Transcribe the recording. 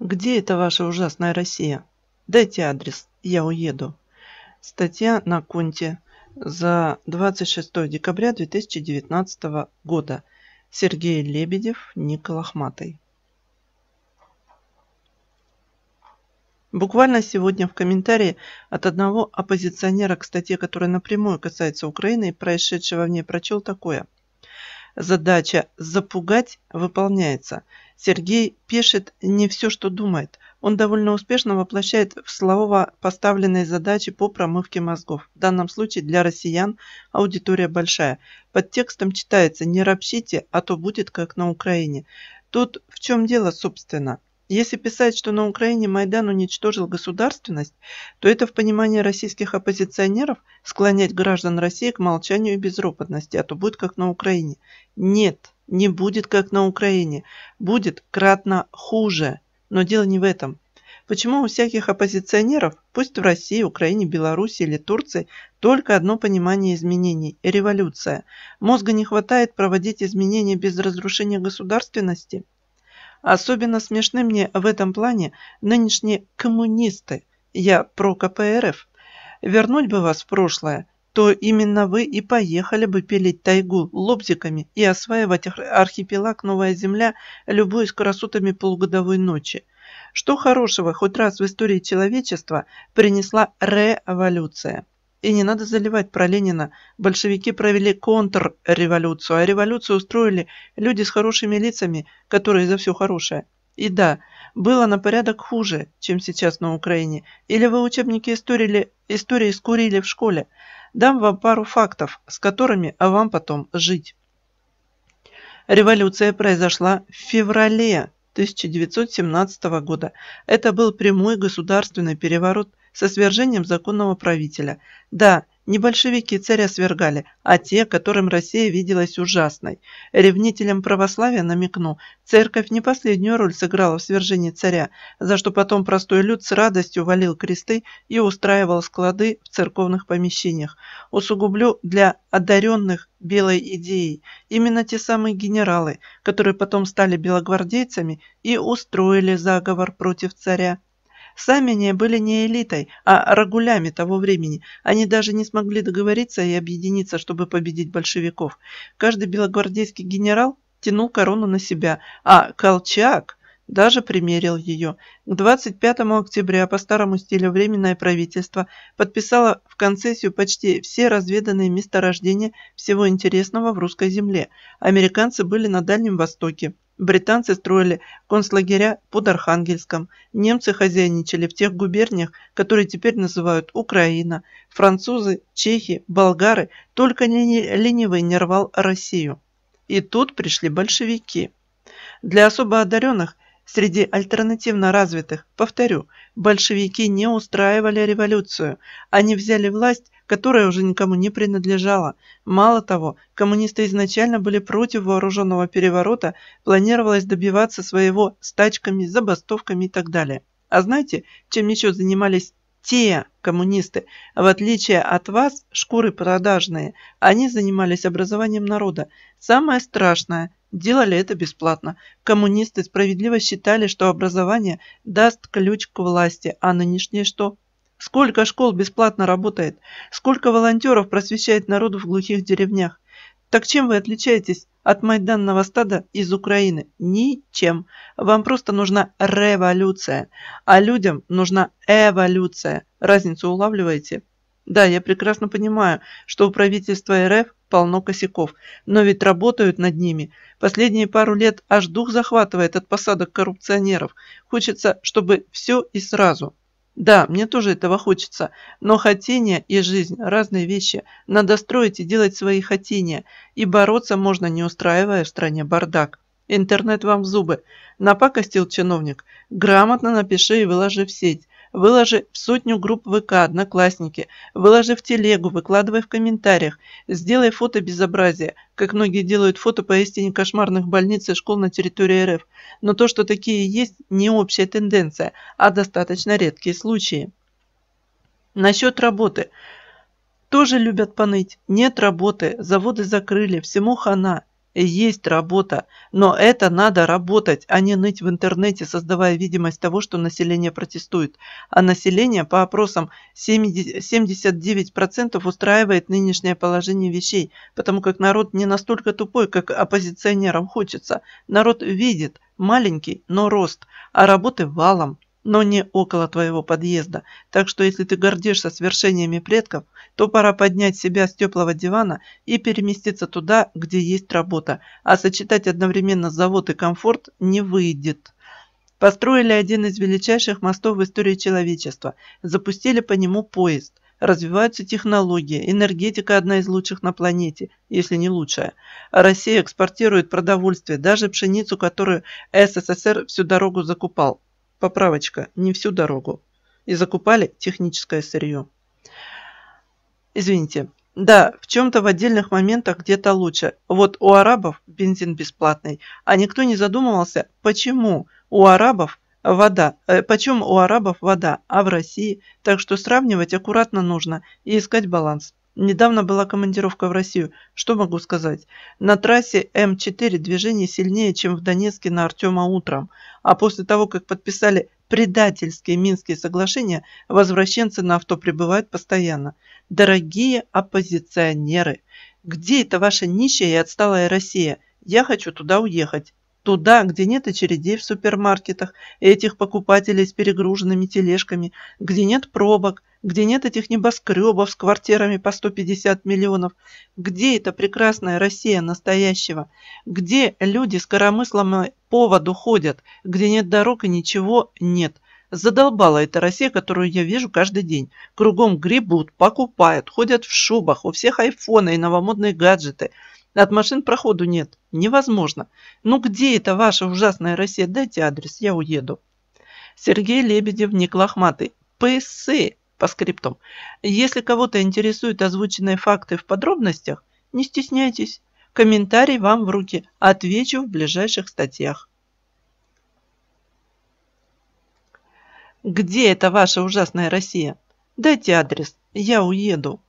Где эта ваша ужасная Россия? Дайте адрес, я уеду. Статья на Кунте за 26 декабря 2019 года. Сергей Лебедев, Ник Лохматый. Буквально сегодня в комментарии от одного оппозиционера к статье, которая напрямую касается Украины и происшедшего в ней, прочел такое. Задача «запугать» выполняется – Сергей пишет не все, что думает. Он довольно успешно воплощает в слово поставленные задачи по промывке мозгов. В данном случае для россиян аудитория большая. Под текстом читается «Не ропщите, а то будет как на Украине». Тут в чем дело, собственно? Если писать, что на Украине Майдан уничтожил государственность, то это в понимании российских оппозиционеров склонять граждан России к молчанию и безропотности, а то будет как на Украине. Нет не будет как на Украине, будет кратно хуже. Но дело не в этом. Почему у всяких оппозиционеров, пусть в России, Украине, Беларуси или Турции, только одно понимание изменений – революция? Мозга не хватает проводить изменения без разрушения государственности? Особенно смешны мне в этом плане нынешние коммунисты, я про КПРФ. Вернуть бы вас в прошлое, то именно вы и поехали бы пилить тайгу лобзиками и осваивать архипелаг Новая Земля, любуясь красотами полугодовой ночи. Что хорошего хоть раз в истории человечества принесла революция? И не надо заливать про Ленина. Большевики провели контрреволюцию, а революцию устроили люди с хорошими лицами, которые за все хорошее. И да, было на порядок хуже, чем сейчас на Украине. Или вы учебники истории, истории скурили в школе. Дам вам пару фактов, с которыми, а вам потом жить. Революция произошла в феврале 1917 года. Это был прямой государственный переворот со свержением законного правителя. Да, не большевики царя свергали, а те, которым Россия виделась ужасной. Ревнителям православия намекну, церковь не последнюю роль сыграла в свержении царя, за что потом простой люд с радостью валил кресты и устраивал склады в церковных помещениях. Усугублю для одаренных белой идеей. Именно те самые генералы, которые потом стали белогвардейцами и устроили заговор против царя. Самине были не элитой, а рагулями того времени. Они даже не смогли договориться и объединиться, чтобы победить большевиков. Каждый белогвардейский генерал тянул корону на себя, а Колчак даже примерил ее. К 25 октября по старому стилю Временное правительство подписало в концессию почти все разведанные месторождения всего интересного в русской земле. Американцы были на Дальнем Востоке, Британцы строили концлагеря под Архангельском, немцы хозяйничали в тех губерниях, которые теперь называют Украина, французы, чехи, болгары, только ленивый не рвал Россию. И тут пришли большевики. Для особо одаренных – среди альтернативно развитых, повторю, большевики не устраивали революцию. Они взяли власть которая уже никому не принадлежала. Мало того, коммунисты изначально были против вооруженного переворота, планировалось добиваться своего стачками, забастовками и так далее. А знаете, чем еще занимались те коммунисты, в отличие от вас, шкуры продажные, они занимались образованием народа. Самое страшное – делали это бесплатно. Коммунисты справедливо считали, что образование даст ключ к власти, а нынешнее что – Сколько школ бесплатно работает? Сколько волонтеров просвещает народу в глухих деревнях? Так чем вы отличаетесь от майданного стада из Украины? Ничем. Вам просто нужна революция. А людям нужна эволюция. Разницу улавливаете? Да, я прекрасно понимаю, что у правительства РФ полно косяков, но ведь работают над ними. Последние пару лет аж дух захватывает от посадок коррупционеров. Хочется, чтобы все и сразу. Да, мне тоже этого хочется, но хотение и жизнь – разные вещи. Надо строить и делать свои хотения, и бороться можно, не устраивая в стране бардак. Интернет вам в зубы. Напакостил чиновник. Грамотно напиши и выложи в сеть. Выложи в сотню групп ВК, Одноклассники. Выложи в телегу, выкладывай в комментариях. Сделай фото безобразия, как многие делают фото поистине кошмарных больниц и школ на территории РФ. Но то, что такие есть, не общая тенденция, а достаточно редкие случаи. Насчет работы. Тоже любят поныть. Нет работы, заводы закрыли, всему хана есть работа, но это надо работать, а не ныть в интернете, создавая видимость того, что население протестует. А население, по опросам, 70, 79% устраивает нынешнее положение вещей, потому как народ не настолько тупой, как оппозиционерам хочется. Народ видит, маленький, но рост, а работы валом но не около твоего подъезда. Так что если ты гордишься свершениями предков, то пора поднять себя с теплого дивана и переместиться туда, где есть работа. А сочетать одновременно завод и комфорт не выйдет. Построили один из величайших мостов в истории человечества. Запустили по нему поезд. Развиваются технологии, энергетика одна из лучших на планете, если не лучшая. Россия экспортирует продовольствие, даже пшеницу, которую СССР всю дорогу закупал поправочка, не всю дорогу. И закупали техническое сырье. Извините. Да, в чем-то в отдельных моментах где-то лучше. Вот у арабов бензин бесплатный, а никто не задумывался, почему у арабов вода, э, почем у арабов вода, а в России. Так что сравнивать аккуратно нужно и искать баланс. Недавно была командировка в Россию. Что могу сказать? На трассе М4 движение сильнее, чем в Донецке на Артема утром. А после того, как подписали предательские Минские соглашения, возвращенцы на авто прибывают постоянно. Дорогие оппозиционеры, где это ваша нищая и отсталая Россия? Я хочу туда уехать. Туда, где нет очередей в супермаркетах, этих покупателей с перегруженными тележками, где нет пробок, где нет этих небоскребов с квартирами по 150 миллионов. Где эта прекрасная Россия настоящего? Где люди с коромыслом поводу ходят, где нет дорог и ничего нет? Задолбала эта Россия, которую я вижу каждый день. Кругом гребут, покупают, ходят в шубах, у всех айфоны и новомодные гаджеты – от машин проходу нет. Невозможно. Ну где это ваша ужасная Россия? Дайте адрес, я уеду. Сергей Лебедев, не Лохматый. ПСС по скриптам. Если кого-то интересуют озвученные факты в подробностях, не стесняйтесь. Комментарий вам в руки. Отвечу в ближайших статьях. Где это ваша ужасная Россия? Дайте адрес, я уеду.